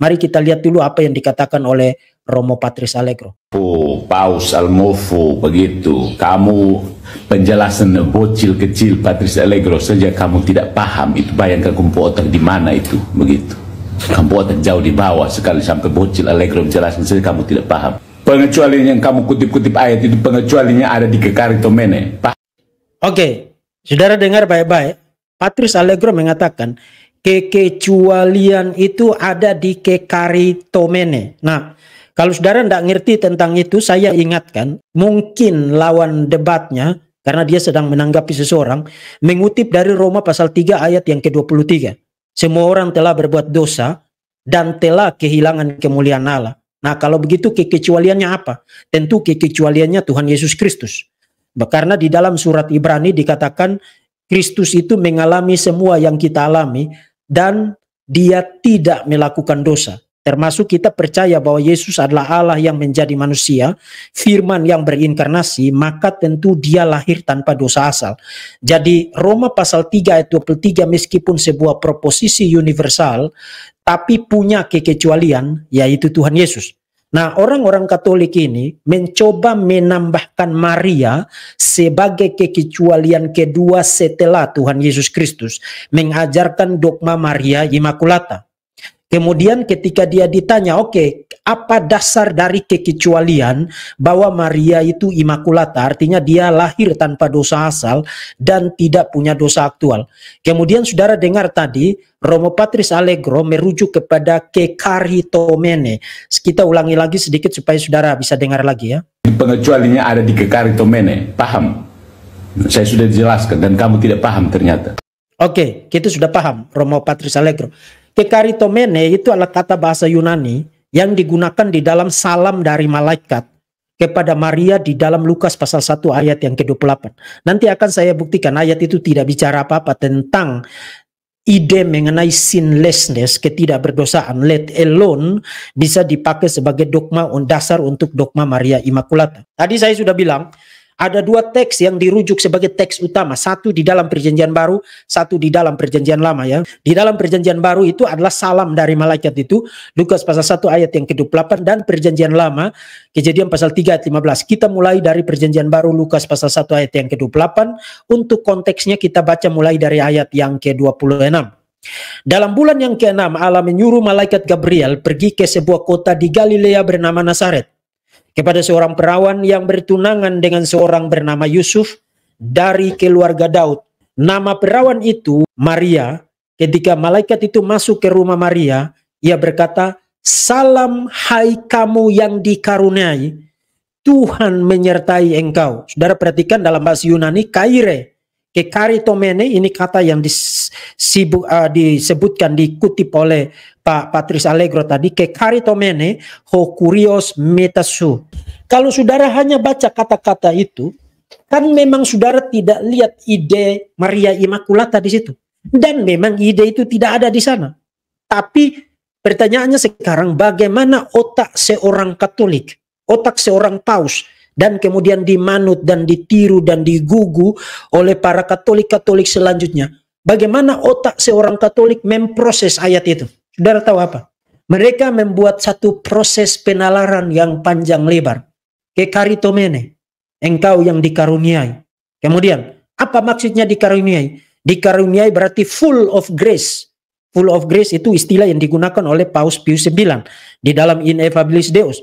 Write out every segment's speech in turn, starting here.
Mari kita lihat dulu apa yang dikatakan oleh Romo Patris Allegro. Oh, paus almofo begitu. Kamu penjelasan bocil kecil Patris Allegro saja kamu tidak paham itu bayangkan kumpul otak di mana itu begitu. Kamu otak jauh di bawah sekali sampai bocil Allegro menjelaskan saja kamu tidak paham. Pengecualian yang kamu kutip-kutip ayat itu pengecualiannya ada di kekari tomene. Oke, okay. saudara dengar baik-baik. Patris Allegro mengatakan kekecualian itu ada di kekaritomene. Nah, kalau saudara tidak ngerti tentang itu, saya ingatkan, mungkin lawan debatnya, karena dia sedang menanggapi seseorang, mengutip dari Roma pasal 3 ayat yang ke-23. Semua orang telah berbuat dosa dan telah kehilangan kemuliaan Allah. Nah, kalau begitu kekecualiannya apa? Tentu kekecualiannya Tuhan Yesus Kristus. Karena di dalam surat Ibrani dikatakan Kristus itu mengalami semua yang kita alami dan dia tidak melakukan dosa. Termasuk kita percaya bahwa Yesus adalah Allah yang menjadi manusia, firman yang berinkarnasi, maka tentu dia lahir tanpa dosa asal. Jadi Roma pasal 3 ayat 23 meskipun sebuah proposisi universal, tapi punya kekecualian yaitu Tuhan Yesus. Nah, orang-orang Katolik ini mencoba menambahkan Maria sebagai kekecualian kedua setelah Tuhan Yesus Kristus, mengajarkan dogma Maria Immaculata. Kemudian ketika dia ditanya, oke, okay, apa dasar dari kekecualian bahwa Maria itu imakulata, artinya dia lahir tanpa dosa asal dan tidak punya dosa aktual. Kemudian saudara dengar tadi, Romo Patris Allegro merujuk kepada kekaritomene. Kita ulangi lagi sedikit supaya saudara bisa dengar lagi ya. Pengecualinya ada di kekaritomene, paham? Saya sudah jelaskan dan kamu tidak paham ternyata. Oke, okay, kita sudah paham Romo Patris Allegro. Kekaritomene itu adalah kata bahasa Yunani yang digunakan di dalam salam dari malaikat kepada Maria di dalam Lukas pasal 1 ayat yang ke-28. Nanti akan saya buktikan ayat itu tidak bicara apa-apa tentang ide mengenai sinlessness, ketidakberdosaan, let alone bisa dipakai sebagai dogma dasar untuk dogma Maria Immaculata. Tadi saya sudah bilang, ada dua teks yang dirujuk sebagai teks utama. Satu di dalam perjanjian baru, satu di dalam perjanjian lama ya. Di dalam perjanjian baru itu adalah salam dari malaikat itu. Lukas pasal 1 ayat yang ke-28 dan perjanjian lama. Kejadian pasal 3 ayat 15. Kita mulai dari perjanjian baru Lukas pasal 1 ayat yang ke-28. Untuk konteksnya kita baca mulai dari ayat yang ke-26. Dalam bulan yang ke keenam Allah menyuruh malaikat Gabriel pergi ke sebuah kota di Galilea bernama Nazaret kepada seorang perawan yang bertunangan dengan seorang bernama Yusuf dari keluarga Daud. Nama perawan itu Maria. Ketika malaikat itu masuk ke rumah Maria, ia berkata, Salam hai kamu yang dikaruniai, Tuhan menyertai engkau. Saudara perhatikan dalam bahasa Yunani, kaire. Kekaritomene ini kata yang disibu, uh, eh, disebutkan dikutip oleh Pak Patris Allegro tadi kekaritomene hokurios metasu. Kalau saudara hanya baca kata-kata itu, kan memang saudara tidak lihat ide Maria Immaculata di situ. Dan memang ide itu tidak ada di sana. Tapi pertanyaannya sekarang bagaimana otak seorang Katolik, otak seorang Paus dan kemudian dimanut dan ditiru dan digugu oleh para Katolik-Katolik selanjutnya. Bagaimana otak seorang Katolik memproses ayat itu? Saudara tahu apa? Mereka membuat satu proses penalaran yang panjang lebar. Kekaritomene, engkau yang dikaruniai. Kemudian, apa maksudnya dikaruniai? Dikaruniai berarti full of grace. Full of grace itu istilah yang digunakan oleh Paus Pius IX di dalam Ineffabilis Deus.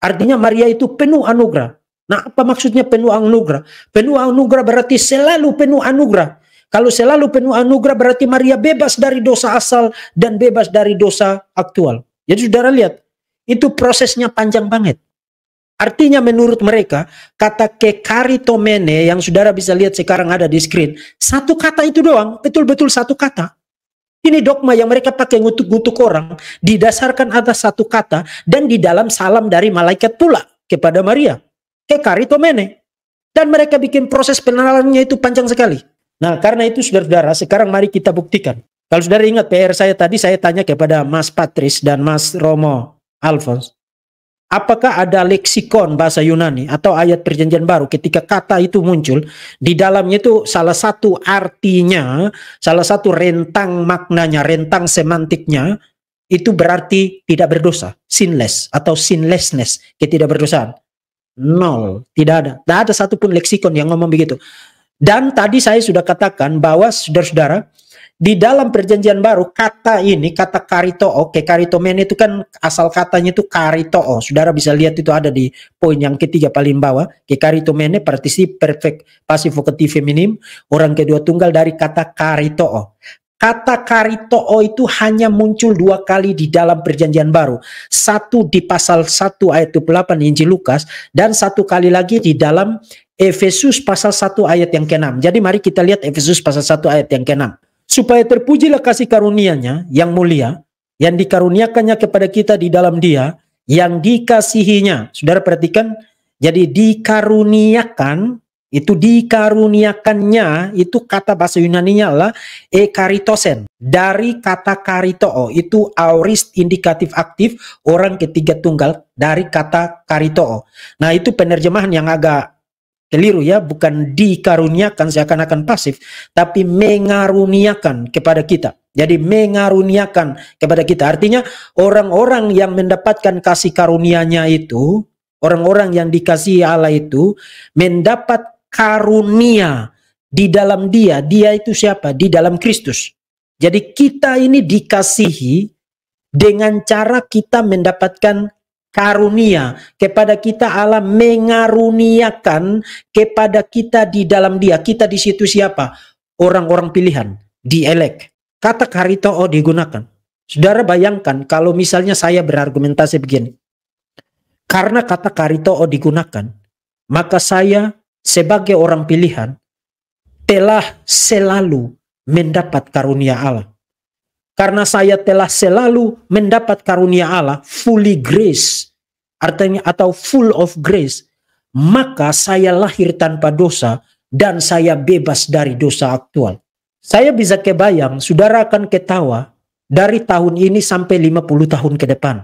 Artinya Maria itu penuh anugerah, Nah, apa maksudnya penuh anugerah? Penuh anugerah berarti selalu penuh anugerah. Kalau selalu penuh anugerah berarti Maria bebas dari dosa asal dan bebas dari dosa aktual. Jadi saudara lihat, itu prosesnya panjang banget. Artinya menurut mereka kata kekaritomene yang saudara bisa lihat sekarang ada di screen, satu kata itu doang, betul-betul satu kata. Ini dogma yang mereka pakai ngutuk-ngutuk orang, didasarkan atas satu kata, dan di dalam salam dari malaikat pula kepada Maria. Hekari Tomene. Dan mereka bikin proses penalarannya itu panjang sekali. Nah, karena itu saudara-saudara, sekarang mari kita buktikan. Kalau saudara ingat PR saya tadi, saya tanya kepada Mas Patris dan Mas Romo Alphonse. Apakah ada leksikon bahasa Yunani atau ayat perjanjian baru ketika kata itu muncul di dalamnya itu salah satu artinya, salah satu rentang maknanya, rentang semantiknya itu berarti tidak berdosa, sinless atau sinlessness, ketidakberdosaan nol tidak ada. Tidak ada satupun leksikon yang ngomong begitu. Dan tadi saya sudah katakan bahwa saudara-saudara, di dalam perjanjian baru kata ini, kata karito, oke okay, karitomen itu kan asal katanya itu karito. Oh, saudara bisa lihat itu ada di poin yang ketiga paling bawah. Ke karitomene partisi perfect pasif vocative feminim, orang kedua tunggal dari kata karito. Oh, Kata karitoo itu hanya muncul dua kali di dalam perjanjian baru. Satu di pasal 1 ayat 28 Injil Lukas dan satu kali lagi di dalam Efesus pasal 1 ayat yang ke-6. Jadi mari kita lihat Efesus pasal 1 ayat yang ke-6. Supaya terpujilah kasih karuniaNya yang mulia yang dikaruniakannya kepada kita di dalam Dia yang dikasihinya. Saudara perhatikan, jadi dikaruniakan itu dikaruniakannya, itu kata bahasa Yunani-nya adalah ekaritosen. Dari kata karitoo, oh, itu aorist indikatif aktif, orang ketiga tunggal dari kata karito. Oh. Nah itu penerjemahan yang agak keliru ya, bukan dikaruniakan seakan-akan pasif, tapi mengaruniakan kepada kita. Jadi mengaruniakan kepada kita. Artinya orang-orang yang mendapatkan kasih karunianya itu, orang-orang yang dikasihi Allah itu mendapat karunia di dalam dia. Dia itu siapa? Di dalam Kristus. Jadi kita ini dikasihi dengan cara kita mendapatkan karunia. Kepada kita Allah mengaruniakan kepada kita di dalam dia. Kita di situ siapa? Orang-orang pilihan, dielek. Kata karitoo oh, digunakan. Saudara bayangkan kalau misalnya saya berargumentasi begini. Karena kata karitoo oh, digunakan, maka saya sebagai orang pilihan telah selalu mendapat karunia Allah. Karena saya telah selalu mendapat karunia Allah, fully grace, artinya atau full of grace, maka saya lahir tanpa dosa dan saya bebas dari dosa aktual. Saya bisa kebayang, saudara akan ketawa dari tahun ini sampai 50 tahun ke depan.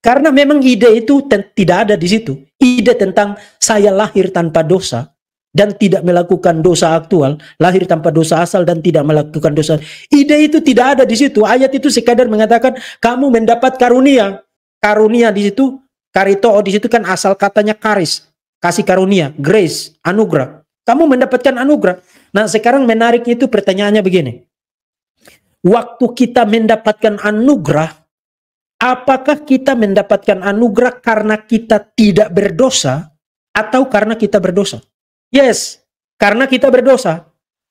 Karena memang ide itu tidak ada di situ. Ide tentang saya lahir tanpa dosa dan tidak melakukan dosa aktual, lahir tanpa dosa asal dan tidak melakukan dosa. Ide itu tidak ada di situ. Ayat itu sekadar mengatakan kamu mendapat karunia. Karunia di situ, karito di situ kan asal katanya karis, kasih karunia, grace, anugerah. Kamu mendapatkan anugerah. Nah, sekarang menariknya itu pertanyaannya begini. Waktu kita mendapatkan anugerah, apakah kita mendapatkan anugerah karena kita tidak berdosa atau karena kita berdosa? Yes, karena kita berdosa.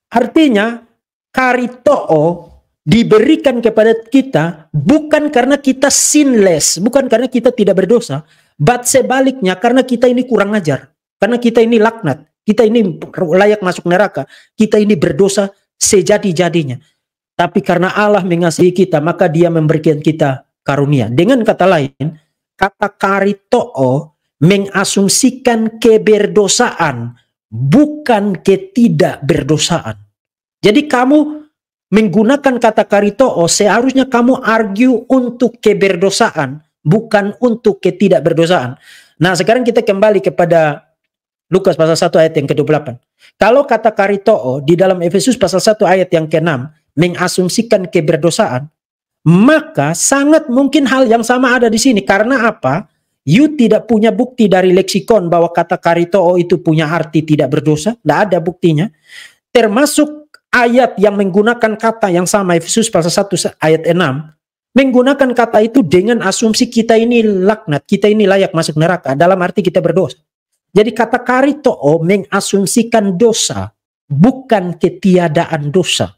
Artinya karitoo diberikan kepada kita bukan karena kita sinless, bukan karena kita tidak berdosa, but sebaliknya karena kita ini kurang ajar, karena kita ini laknat, kita ini layak masuk neraka, kita ini berdosa sejadi-jadinya. Tapi karena Allah mengasihi kita, maka dia memberikan kita karunia. Dengan kata lain, kata karitoo mengasumsikan keberdosaan bukan ketidakberdosaan. Jadi kamu menggunakan kata karitoo oh, seharusnya kamu argue untuk keberdosaan bukan untuk ketidakberdosaan. Nah, sekarang kita kembali kepada Lukas pasal 1 ayat yang ke-28. Kalau kata karitoo oh, di dalam Efesus pasal 1 ayat yang ke-6 mengasumsikan keberdosaan, maka sangat mungkin hal yang sama ada di sini. Karena apa? You tidak punya bukti dari leksikon bahwa kata karitoo oh, itu punya arti tidak berdosa. Tidak ada buktinya. Termasuk ayat yang menggunakan kata yang sama. Efesus pasal 1 ayat 6. Menggunakan kata itu dengan asumsi kita ini laknat. Kita ini layak masuk neraka. Dalam arti kita berdosa. Jadi kata karitoo oh, mengasumsikan dosa. Bukan ketiadaan dosa.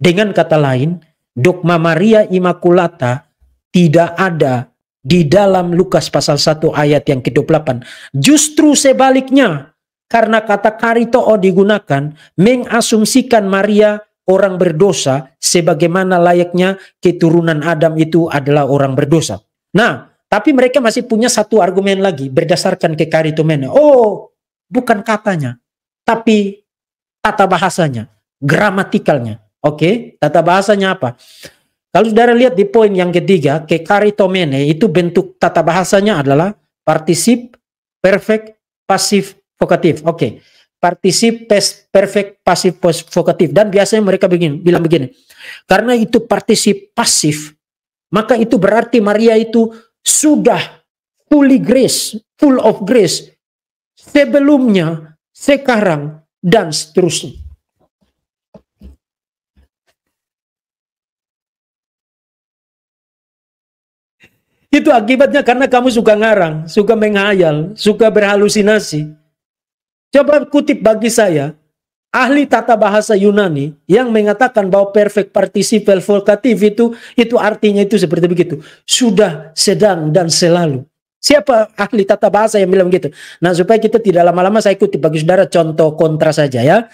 Dengan kata lain, dogma Maria Immaculata tidak ada di dalam Lukas pasal 1 ayat yang ke-28. Justru sebaliknya, karena kata karitoo digunakan mengasumsikan Maria orang berdosa sebagaimana layaknya keturunan Adam itu adalah orang berdosa. Nah, tapi mereka masih punya satu argumen lagi berdasarkan ke kekaritomene. Oh, bukan katanya, tapi tata bahasanya, gramatikalnya. Oke, okay? tata bahasanya apa? Kalau saudara lihat di poin yang ketiga, kekari kekaritomene itu bentuk tata bahasanya adalah partisip perfect pasif vokatif. Oke. Okay. Partisip perfect pasif vokatif dan biasanya mereka begini, bilang begini. Karena itu partisip pasif, maka itu berarti Maria itu sudah fully grace, full of grace sebelumnya, sekarang dan seterusnya. Itu akibatnya karena kamu suka ngarang, suka menghayal, suka berhalusinasi. Coba kutip bagi saya, ahli tata bahasa Yunani yang mengatakan bahwa perfect participle vocative itu itu artinya itu seperti begitu. Sudah, sedang, dan selalu. Siapa ahli tata bahasa yang bilang begitu? Nah supaya kita tidak lama-lama saya kutip bagi saudara contoh kontra saja ya.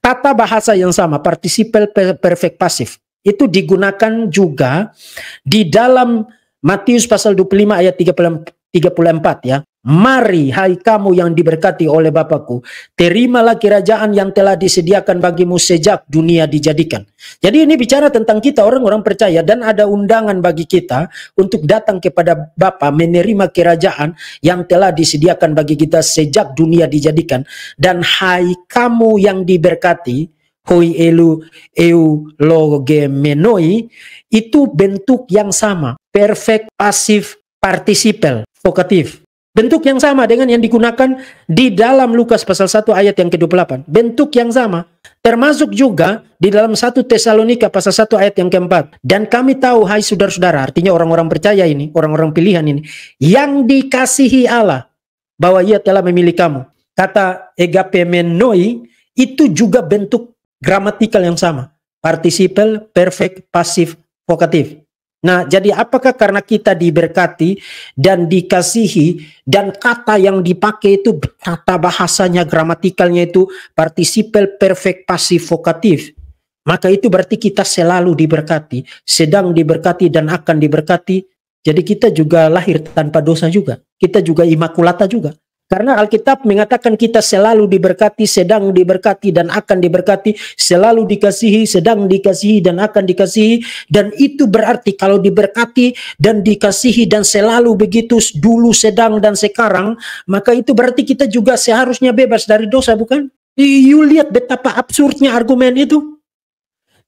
Tata bahasa yang sama, participle perfect passive. itu digunakan juga di dalam Matius pasal 25 ayat 34 ya. Mari hai kamu yang diberkati oleh Bapakku, terimalah kerajaan yang telah disediakan bagimu sejak dunia dijadikan. Jadi ini bicara tentang kita orang-orang percaya dan ada undangan bagi kita untuk datang kepada Bapa menerima kerajaan yang telah disediakan bagi kita sejak dunia dijadikan. Dan hai kamu yang diberkati, hoi elu eu menoi itu bentuk yang sama perfect pasif participle vokatif bentuk yang sama dengan yang digunakan di dalam Lukas pasal 1 ayat yang ke-28 bentuk yang sama termasuk juga di dalam satu Tesalonika pasal 1 ayat yang keempat dan kami tahu hai saudara-saudara artinya orang-orang percaya ini orang-orang pilihan ini yang dikasihi Allah bahwa ia telah memilih kamu kata egapemenoi itu juga bentuk gramatikal yang sama. Participle, perfect, pasif, vokatif. Nah, jadi apakah karena kita diberkati dan dikasihi dan kata yang dipakai itu kata bahasanya gramatikalnya itu participle perfect pasif vokatif. Maka itu berarti kita selalu diberkati, sedang diberkati dan akan diberkati. Jadi kita juga lahir tanpa dosa juga. Kita juga imakulata juga. Karena Alkitab mengatakan kita selalu diberkati, sedang diberkati, dan akan diberkati, selalu dikasihi, sedang dikasihi, dan akan dikasihi. Dan itu berarti kalau diberkati dan dikasihi dan selalu begitu dulu, sedang, dan sekarang, maka itu berarti kita juga seharusnya bebas dari dosa, bukan? You lihat betapa absurdnya argumen itu.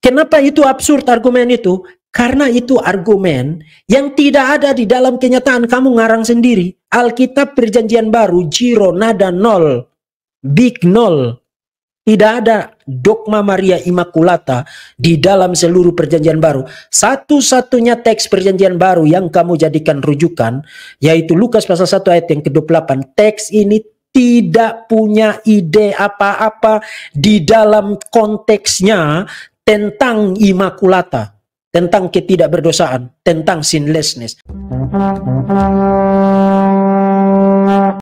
Kenapa itu absurd argumen itu? Karena itu argumen yang tidak ada di dalam kenyataan kamu ngarang sendiri. Alkitab perjanjian baru, Jiro, Nada, Nol, Big Nol. Tidak ada dogma Maria Immaculata di dalam seluruh perjanjian baru. Satu-satunya teks perjanjian baru yang kamu jadikan rujukan, yaitu Lukas pasal 1 ayat yang ke-28. Teks ini tidak punya ide apa-apa di dalam konteksnya tentang Immaculata tentang ketidakberdosaan, tentang sinlessness.